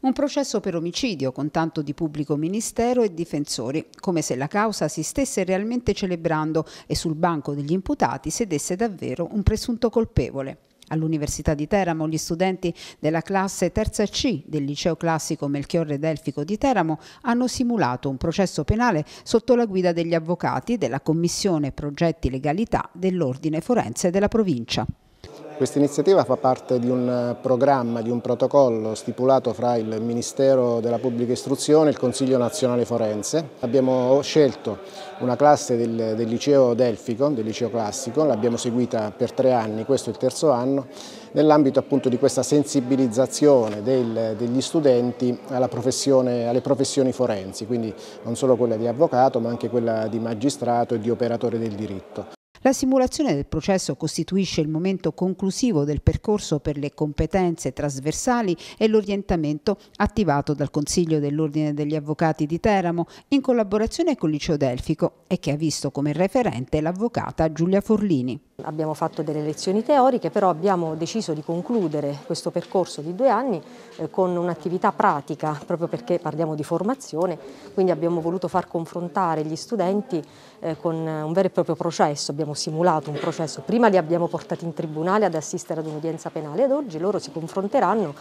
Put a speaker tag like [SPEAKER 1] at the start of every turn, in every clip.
[SPEAKER 1] un processo per omicidio con tanto di pubblico ministero e difensori, come se la causa si stesse realmente celebrando e sul banco degli imputati sedesse davvero un presunto colpevole. All'Università di Teramo gli studenti della classe terza C del liceo classico Melchiorre Delfico di Teramo hanno simulato un processo penale sotto la guida degli avvocati della Commissione Progetti Legalità dell'Ordine Forense della provincia.
[SPEAKER 2] Questa iniziativa fa parte di un eh, programma, di un protocollo stipulato fra il Ministero della Pubblica Istruzione e il Consiglio Nazionale Forense. Abbiamo scelto una classe del, del liceo Delfico, del liceo classico, l'abbiamo seguita per tre anni, questo è il terzo anno, nell'ambito appunto di questa sensibilizzazione del, degli studenti alle professioni forensi, quindi non solo quella di avvocato ma anche quella di magistrato e di operatore del diritto.
[SPEAKER 1] La simulazione del processo costituisce il momento conclusivo del percorso per le competenze trasversali e l'orientamento attivato dal Consiglio dell'Ordine degli Avvocati di Teramo in collaborazione con il Liceo Delfico e che ha visto come referente l'avvocata Giulia Forlini. Abbiamo fatto delle lezioni teoriche, però abbiamo deciso di concludere questo percorso di due anni
[SPEAKER 3] eh, con un'attività pratica, proprio perché parliamo di formazione, quindi abbiamo voluto far confrontare gli studenti eh, con un vero e proprio processo, abbiamo simulato un processo, prima li abbiamo portati in tribunale ad assistere ad un'udienza penale ed oggi loro si confronteranno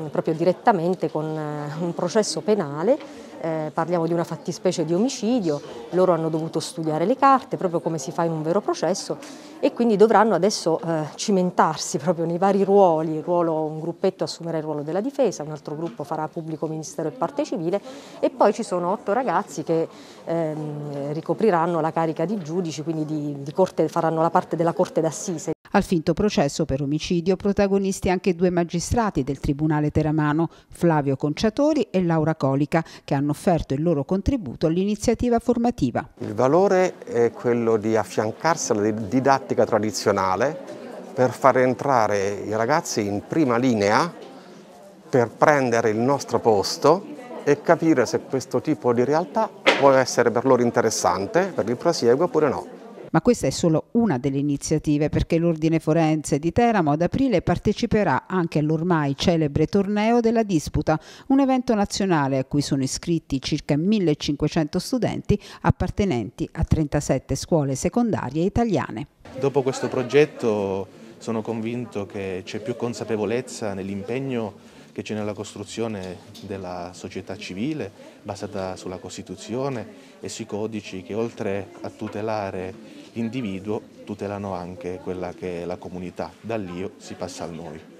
[SPEAKER 3] mm, proprio direttamente con eh, un processo penale eh, parliamo di una fattispecie di omicidio, loro hanno dovuto studiare le carte proprio come si fa in un vero processo e quindi dovranno adesso eh, cimentarsi proprio nei vari ruoli, ruolo, un gruppetto assumerà il ruolo della difesa, un altro gruppo farà pubblico ministero e parte civile e poi ci sono otto ragazzi che ehm, ricopriranno la carica di giudici, quindi di, di corte, faranno la parte della corte d'assise.
[SPEAKER 1] Al finto processo per omicidio protagonisti anche due magistrati del Tribunale Teramano, Flavio Conciatori e Laura Colica, che hanno offerto il loro contributo all'iniziativa formativa.
[SPEAKER 4] Il valore è quello di affiancarsi alla didattica tradizionale per far entrare i ragazzi in prima linea, per prendere il nostro posto e capire se questo tipo di realtà può essere per loro interessante per il prosieguo oppure no.
[SPEAKER 1] Ma questa è solo una delle iniziative perché l'Ordine Forense di Teramo ad aprile parteciperà anche all'ormai celebre torneo della disputa, un evento nazionale a cui sono iscritti circa 1500 studenti appartenenti a 37 scuole secondarie italiane.
[SPEAKER 5] Dopo questo progetto sono convinto che c'è più consapevolezza nell'impegno che c'è nella costruzione della società civile basata sulla Costituzione e sui codici che oltre a tutelare l'individuo tutelano anche quella che è la comunità. Dall'io si passa al noi.